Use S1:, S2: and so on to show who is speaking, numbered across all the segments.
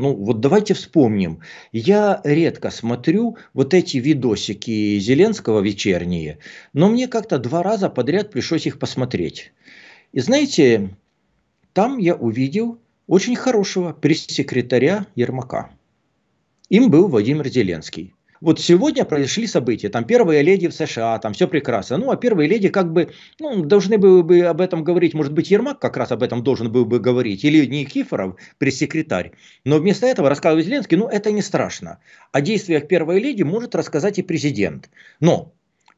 S1: Ну, вот давайте вспомним. Я редко смотрю вот эти видосики Зеленского вечерние, но мне как-то два раза подряд пришлось их посмотреть. И знаете, там я увидел очень хорошего пресс-секретаря Ермака. Им был Владимир Зеленский. Вот сегодня произошли события, там первые леди в США, там все прекрасно. Ну, а первые леди как бы, ну, должны были бы об этом говорить, может быть, Ермак как раз об этом должен был бы говорить, или Никифоров, пресс-секретарь. Но вместо этого рассказывает Зеленский, ну, это не страшно. О действиях первой леди может рассказать и президент. Но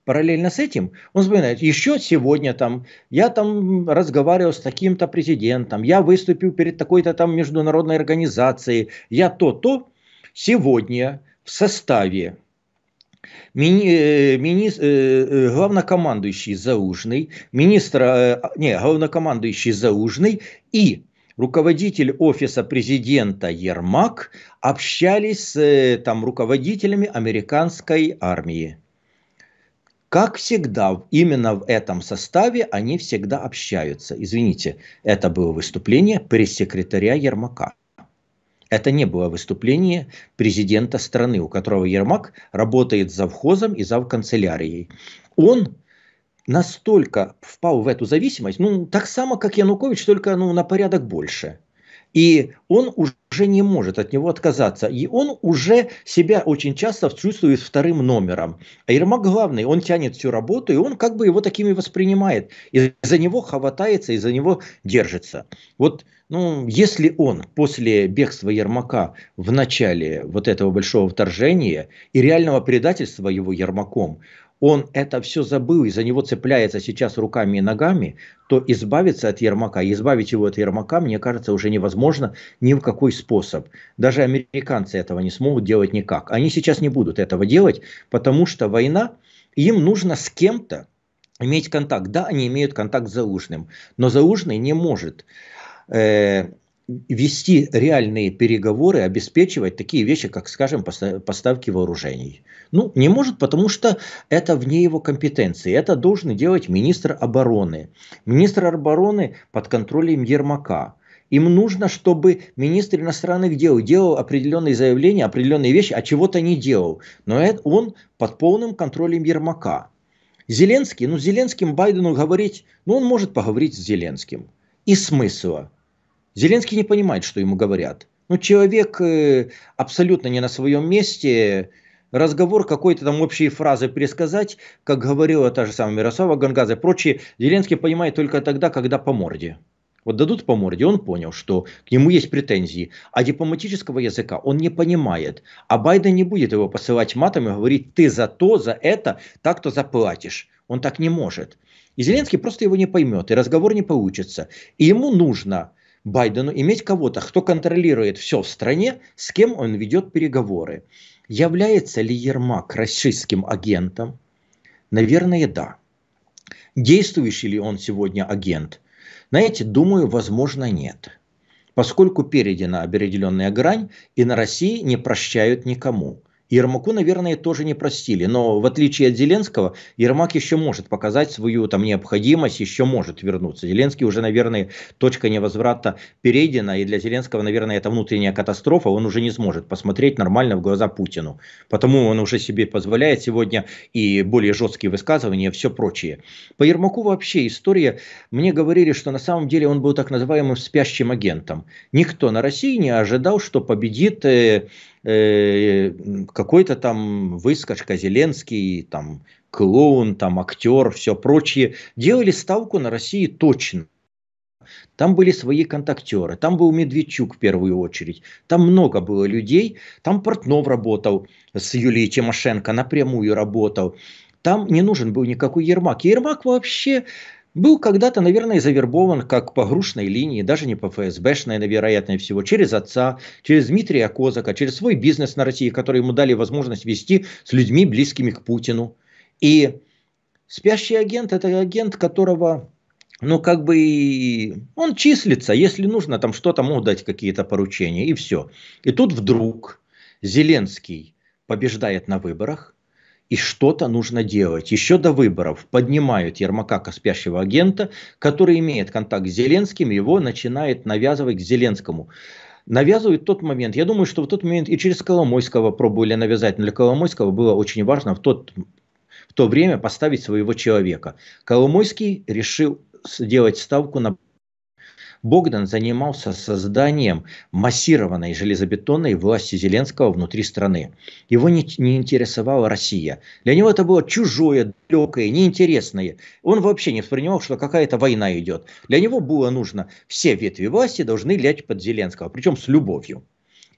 S1: параллельно с этим он вспоминает, еще сегодня там, я там разговаривал с таким-то президентом, я выступил перед такой-то там международной организацией, я то-то, сегодня в составе мини, э, мини, э, э, главнокомандующий Заужный, министра, а, не, главнокомандующий Заужный и руководитель офиса президента Ермак общались с там, руководителями американской армии. Как всегда, именно в этом составе они всегда общаются. Извините, это было выступление пресс-секретаря Ермака. Это не было выступление президента страны, у которого Ермак работает завхозом и завканцелярией. Он настолько впал в эту зависимость, ну, так само, как Янукович, только ну, на порядок больше – и он уже не может от него отказаться. И он уже себя очень часто чувствует вторым номером. А Ермак главный, он тянет всю работу, и он как бы его такими воспринимает. И за него хватается, и за него держится. Вот ну, если он после бегства Ермака в начале вот этого большого вторжения и реального предательства его Ермаком, он это все забыл и за него цепляется сейчас руками и ногами, то избавиться от Ермака, избавить его от Ермака, мне кажется, уже невозможно ни в какой способ. Даже американцы этого не смогут делать никак. Они сейчас не будут этого делать, потому что война, им нужно с кем-то иметь контакт. Да, они имеют контакт с заужным но заужный не может э, вести реальные переговоры, обеспечивать такие вещи, как, скажем, поставки вооружений. Ну, не может, потому что это вне его компетенции. Это должен делать министр обороны. Министр обороны под контролем Ермака. Им нужно, чтобы министр иностранных дел делал определенные заявления, определенные вещи, а чего-то не делал. Но это он под полным контролем Ермака. Зеленский, ну, Зеленским Байдену говорить, ну, он может поговорить с Зеленским. И смысла. Зеленский не понимает, что ему говорят. Ну, человек э, абсолютно не на своем месте, разговор какой-то там общие фразы пересказать, как говорила та же самая Мирослава Гангаза и прочие, Зеленский понимает только тогда, когда по морде. Вот дадут по морде, он понял, что к нему есть претензии. А дипломатического языка он не понимает. А Байден не будет его посылать матом и говорить, ты за то, за это, так-то заплатишь. Он так не может. И Зеленский просто его не поймет, и разговор не получится. И ему нужно Байдену иметь кого-то, кто контролирует все в стране, с кем он ведет переговоры. Является ли Ермак российским агентом? Наверное, да. Действующий ли он сегодня агент? Знаете, думаю, возможно, нет. Поскольку перейдена определенная грань, и на России не прощают никому. Ермаку, наверное, тоже не простили. Но в отличие от Зеленского, Ермак еще может показать свою там необходимость, еще может вернуться. Зеленский уже, наверное, точка невозврата перейдена. И для Зеленского, наверное, это внутренняя катастрофа. Он уже не сможет посмотреть нормально в глаза Путину. Потому он уже себе позволяет сегодня и более жесткие высказывания, и все прочее. По Ермаку вообще история. Мне говорили, что на самом деле он был так называемым спящим агентом. Никто на России не ожидал, что победит э, Э, какой-то там выскочка Зеленский, там клоун, там актер, все прочее, делали ставку на России точно. Там были свои контактеры, там был Медведчук в первую очередь, там много было людей, там Портнов работал с Юлией Тимошенко, напрямую работал, там не нужен был никакой Ермак. Ермак вообще был когда-то, наверное, завербован как по грушной линии, даже не по ФСБшной, наверное, всего, через отца, через Дмитрия Козака, через свой бизнес на России, который ему дали возможность вести с людьми, близкими к Путину. И спящий агент – это агент, которого ну, как бы он числится, если нужно, там что-то могут дать какие-то поручения, и все. И тут вдруг Зеленский побеждает на выборах, и что-то нужно делать. Еще до выборов поднимают Ермака спящего агента, который имеет контакт с Зеленским, его начинает навязывать к Зеленскому навязывают тот момент. Я думаю, что в тот момент и через Коломойского пробовали навязать, но для Коломойского было очень важно в, тот, в то время поставить своего человека. Коломойский решил сделать ставку на Богдан занимался созданием массированной железобетонной власти Зеленского внутри страны. Его не, не интересовала Россия. Для него это было чужое, далекое, неинтересное. Он вообще не воспринимал, что какая-то война идет. Для него было нужно, все ветви власти должны лечь под Зеленского, причем с любовью.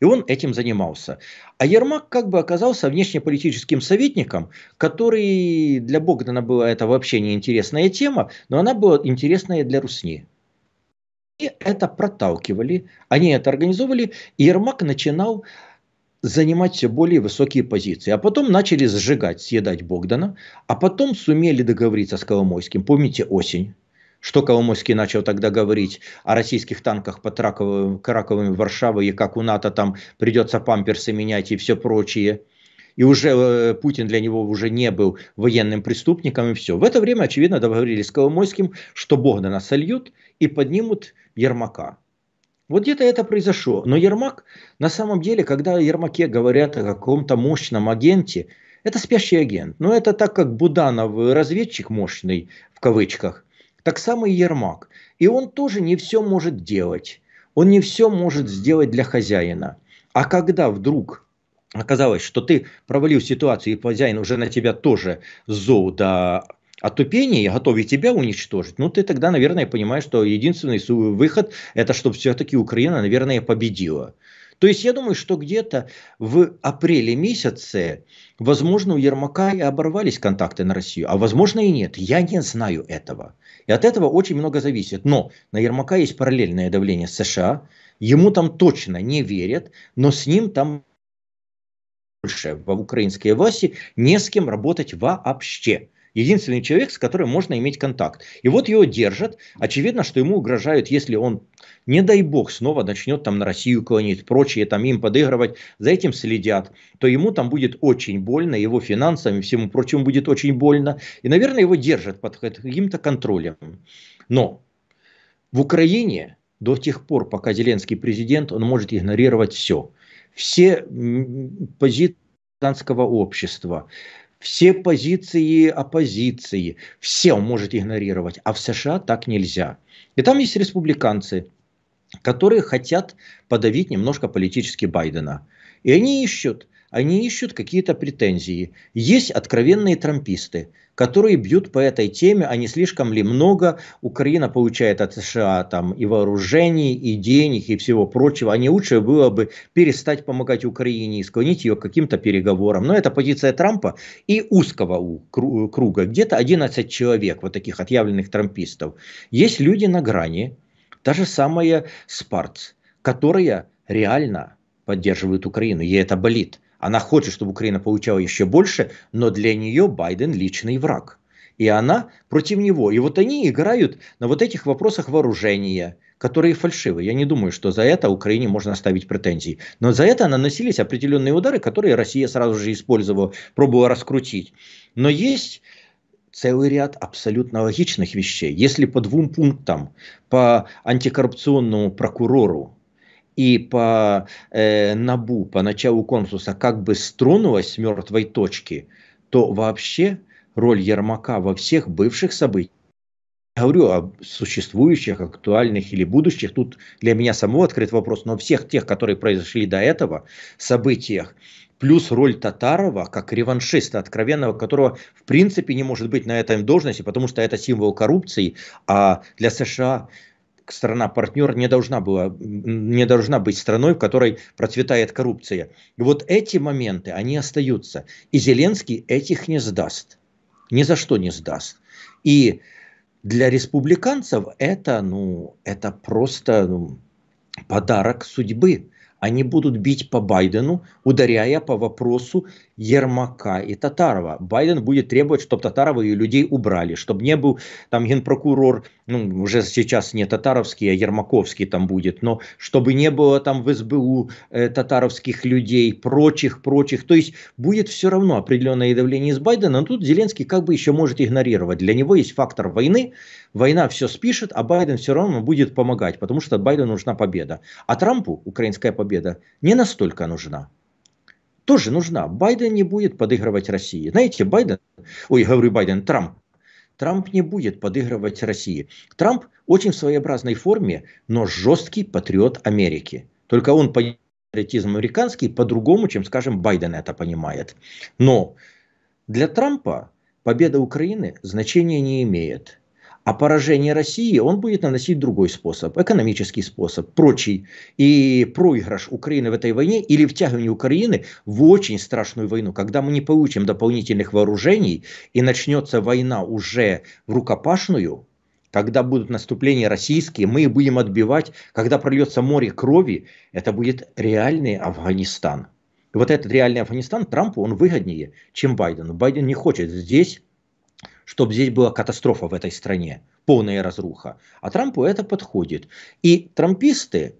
S1: И он этим занимался. А Ермак как бы оказался внешнеполитическим советником, который для Богдана была это вообще неинтересная тема, но она была интересная для Русни это проталкивали, они это организовывали, и Ермак начинал занимать все более высокие позиции. А потом начали сжигать, съедать Богдана, а потом сумели договориться с Коломойским. Помните осень? что Коломойский начал тогда говорить о российских танках под Раковым, Раковым Варшавой, и как у НАТО там придется памперсы менять и все прочее – и уже э, Путин для него уже не был военным преступником, и все. В это время, очевидно, договорились с Коломойским, что Богдана сольют и поднимут Ермака. Вот где-то это произошло. Но Ермак, на самом деле, когда о Ермаке говорят о каком-то мощном агенте, это спящий агент. Но это так как Буданов э, разведчик мощный, в кавычках, так самый Ермак. И он тоже не все может делать. Он не все может сделать для хозяина. А когда вдруг оказалось, что ты провалил ситуацию, и хозяин уже на тебя тоже зол до отупения, готовый тебя уничтожить, ну, ты тогда, наверное, понимаешь, что единственный выход – это чтобы все-таки Украина, наверное, победила. То есть я думаю, что где-то в апреле месяце, возможно, у Ермака и оборвались контакты на Россию, а возможно и нет. Я не знаю этого. И от этого очень много зависит. Но на Ермака есть параллельное давление США. Ему там точно не верят, но с ним там Польше, в украинской власти, не с кем работать вообще. Единственный человек, с которым можно иметь контакт. И вот его держат. Очевидно, что ему угрожают, если он, не дай бог, снова начнет там на Россию клонить, прочее, там им подыгрывать, за этим следят, то ему там будет очень больно, его финансами, всему прочему будет очень больно. И, наверное, его держат под каким-то контролем. Но в Украине до тех пор, пока Зеленский президент, он может игнорировать все все позиции общества, все позиции оппозиции, все он может игнорировать, а в США так нельзя. И там есть республиканцы, которые хотят подавить немножко политически Байдена. И они ищут, они ищут какие-то претензии. Есть откровенные трамписты – которые бьют по этой теме, а не слишком ли много Украина получает от США там и вооружений, и денег, и всего прочего, а не лучше было бы перестать помогать Украине и склонить ее к каким-то переговорам. Но это позиция Трампа и узкого круга, где-то 11 человек, вот таких отъявленных трампистов. Есть люди на грани, та же самая Спарц, которая реально поддерживают Украину, ей это болит. Она хочет, чтобы Украина получала еще больше, но для нее Байден личный враг. И она против него. И вот они играют на вот этих вопросах вооружения, которые фальшивы. Я не думаю, что за это Украине можно ставить претензии. Но за это наносились определенные удары, которые Россия сразу же использовала, пробовала раскрутить. Но есть целый ряд абсолютно логичных вещей. Если по двум пунктам, по антикоррупционному прокурору и по э, НАБУ, по началу Консуса, как бы струнулась с мертвой точки, то вообще роль Ермака во всех бывших событиях, я говорю о существующих, актуальных или будущих, тут для меня самого открыт вопрос, но всех тех, которые произошли до этого, событиях, плюс роль Татарова как реваншиста откровенного, которого в принципе не может быть на этой должности, потому что это символ коррупции, а для США страна-партнер не должна, была, не должна быть страной, в которой процветает коррупция. И вот эти моменты, они остаются. И Зеленский этих не сдаст. Ни за что не сдаст. И для республиканцев это, ну, это просто ну, подарок судьбы. Они будут бить по Байдену, ударяя по вопросу Ермака и Татарова. Байден будет требовать, чтобы Татарова и людей убрали, чтобы не был там генпрокурор, ну, уже сейчас не татаровский, а Ермаковский там будет, но чтобы не было там в СБУ э, татаровских людей, прочих, прочих. То есть будет все равно определенное давление из Байдена, но тут Зеленский как бы еще может игнорировать. Для него есть фактор войны, война все спишет, а Байден все равно будет помогать, потому что Байдену нужна победа. А Трампу украинская победа не настолько нужна тоже нужна. Байден не будет подыгрывать России. Знаете, Байден, ой, говорю Байден, Трамп. Трамп не будет подыгрывать России. Трамп очень в своеобразной форме, но жесткий патриот Америки. Только он патриотизм американский по-другому, чем, скажем, Байден это понимает. Но для Трампа победа Украины значения не имеет. А поражение России он будет наносить другой способ, экономический способ, прочий. И проигрыш Украины в этой войне или втягивание Украины в очень страшную войну, когда мы не получим дополнительных вооружений и начнется война уже в рукопашную, когда будут наступления российские, мы будем отбивать, когда прольется море крови, это будет реальный Афганистан. И вот этот реальный Афганистан Трампу он выгоднее, чем Байден. Байден не хочет здесь чтобы здесь была катастрофа в этой стране, полная разруха. А Трампу это подходит. И трамписты,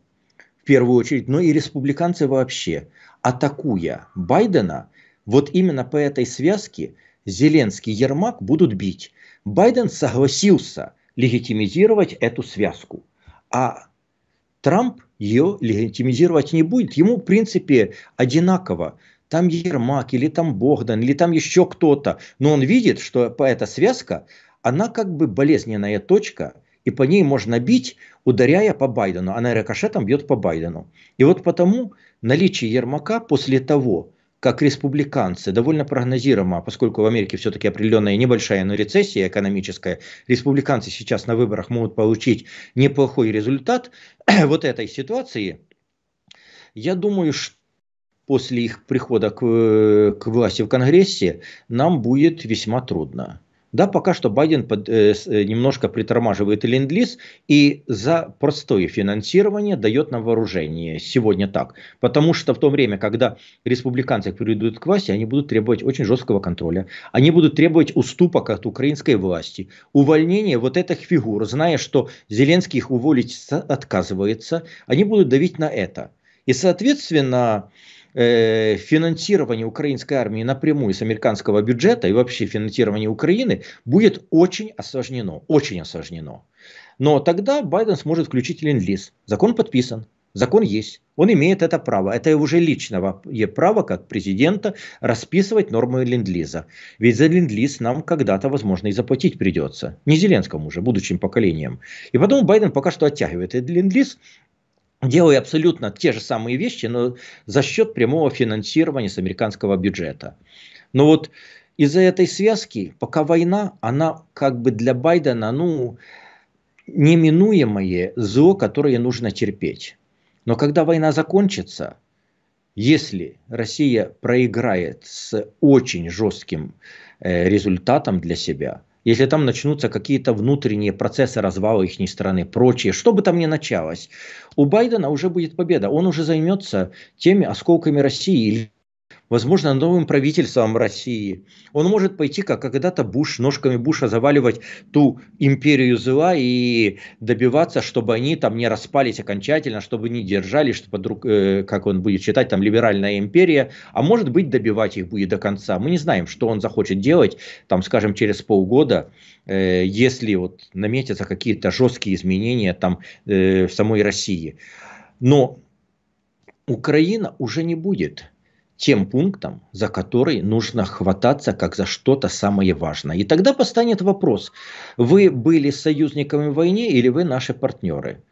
S1: в первую очередь, но и республиканцы вообще, атакуя Байдена, вот именно по этой связке Зеленский и Ермак будут бить. Байден согласился легитимизировать эту связку, а Трамп ее легитимизировать не будет. Ему, в принципе, одинаково там Ермак, или там Богдан, или там еще кто-то. Но он видит, что эта связка, она как бы болезненная точка, и по ней можно бить, ударяя по Байдену. Она рикошетом бьет по Байдену. И вот потому наличие Ермака после того, как республиканцы довольно прогнозируемо, поскольку в Америке все-таки определенная небольшая, но рецессия экономическая, республиканцы сейчас на выборах могут получить неплохой результат вот этой ситуации, я думаю, что после их прихода к, э, к власти в Конгрессе нам будет весьма трудно. Да, пока что Байден под, э, э, немножко притормаживает ленд-лиз и за простое финансирование дает нам вооружение. Сегодня так. Потому что в то время, когда республиканцы придут к власти, они будут требовать очень жесткого контроля. Они будут требовать уступок от украинской власти. Увольнение вот этих фигур, зная, что Зеленский их уволить отказывается, они будут давить на это. И, соответственно, э, Э, финансирование украинской армии напрямую с американского бюджета и вообще финансирование Украины будет очень осложнено, очень осложнено. Но тогда Байден сможет включить Ленд-Лиз. Закон подписан, закон есть. Он имеет это право. Это его же личного право, как президента, расписывать нормы Ленд-Лиза. Ведь за Ленд-Лиз нам когда-то, возможно, и заплатить придется. Не Зеленскому уже, будущим поколением. И потом Байден пока что оттягивает этот Ленд-Лиз, делая абсолютно те же самые вещи, но за счет прямого финансирования с американского бюджета. Но вот из-за этой связки, пока война, она как бы для Байдена, ну, неминуемое зло, которое нужно терпеть. Но когда война закончится, если Россия проиграет с очень жестким э, результатом для себя – если там начнутся какие-то внутренние процессы развала их страны, прочее, что бы там ни началось, у Байдена уже будет победа. Он уже займется теми осколками России возможно, новым правительством России. Он может пойти, как когда-то Буш, ножками Буша заваливать ту империю зла и добиваться, чтобы они там не распались окончательно, чтобы не держали, чтобы, друг, э, как он будет считать, там либеральная империя, а может быть добивать их будет до конца. Мы не знаем, что он захочет делать, там, скажем, через полгода, э, если вот наметятся какие-то жесткие изменения там э, в самой России. Но Украина уже не будет – тем пунктом, за который нужно хвататься как за что-то самое важное. И тогда постанет вопрос, вы были союзниками в войне или вы наши партнеры?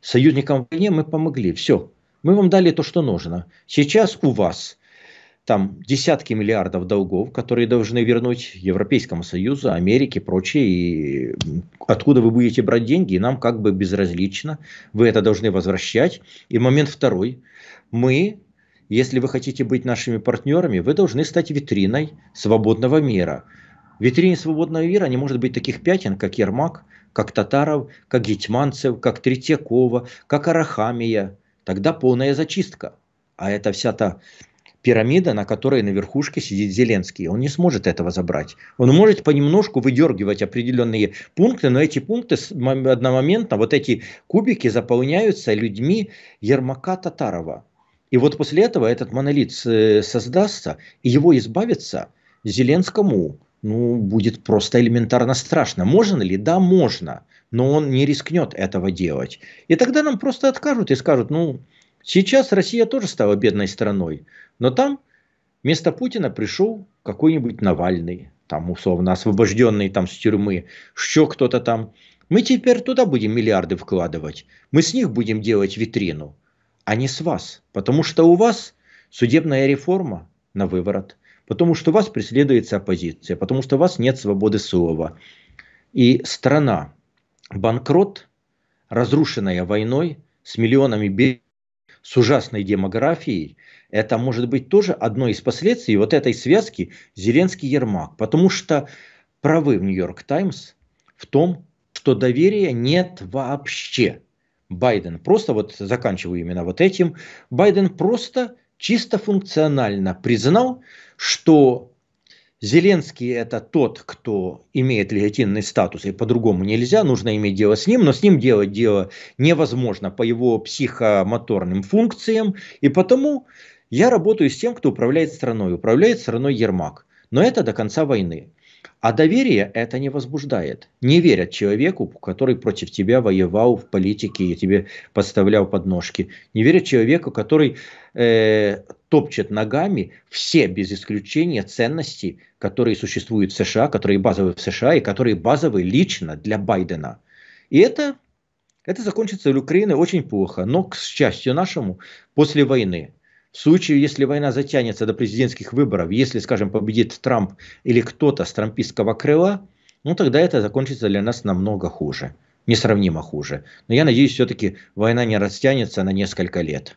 S1: Союзникам в войне мы помогли, все, мы вам дали то, что нужно. Сейчас у вас там десятки миллиардов долгов, которые должны вернуть Европейскому Союзу, Америке, прочее. И откуда вы будете брать деньги, и нам как бы безразлично. Вы это должны возвращать. И момент второй. Мы если вы хотите быть нашими партнерами, вы должны стать витриной свободного мира. В витрине свободного мира не может быть таких пятен, как Ермак, как Татаров, как Гетьманцев, как Третьякова, как Арахамия. Тогда полная зачистка. А это вся та пирамида, на которой на верхушке сидит Зеленский. Он не сможет этого забрать. Он может понемножку выдергивать определенные пункты, но эти пункты одномоментно, вот эти кубики заполняются людьми Ермака Татарова. И вот после этого этот монолит э, создастся, и его избавиться Зеленскому ну, будет просто элементарно страшно. Можно ли? Да, можно. Но он не рискнет этого делать. И тогда нам просто откажут и скажут, ну, сейчас Россия тоже стала бедной страной, но там вместо Путина пришел какой-нибудь Навальный, там условно освобожденный там с тюрьмы, еще кто-то там. Мы теперь туда будем миллиарды вкладывать. Мы с них будем делать витрину а не с вас. Потому что у вас судебная реформа на выворот, потому что вас преследуется оппозиция, потому что у вас нет свободы слова. И страна банкрот, разрушенная войной, с миллионами бедных, с ужасной демографией, это может быть тоже одно из последствий вот этой связки Зеленский-Ермак. Потому что правы в Нью-Йорк Таймс в том, что доверия нет вообще Байден просто, вот заканчиваю именно вот этим, Байден просто чисто функционально признал, что Зеленский это тот, кто имеет легитимный статус, и по-другому нельзя, нужно иметь дело с ним, но с ним делать дело невозможно по его психомоторным функциям, и потому я работаю с тем, кто управляет страной, управляет страной Ермак, но это до конца войны. А доверие это не возбуждает. Не верят человеку, который против тебя воевал в политике и тебе подставлял подножки. Не верят человеку, который э, топчет ногами все, без исключения, ценности, которые существуют в США, которые базовые в США и которые базовые лично для Байдена. И это, это закончится для Украины очень плохо. Но, к счастью нашему, после войны в случае, если война затянется до президентских выборов, если, скажем, победит Трамп или кто-то с трампистского крыла, ну тогда это закончится для нас намного хуже, несравнимо хуже. Но я надеюсь, все-таки война не растянется на несколько лет.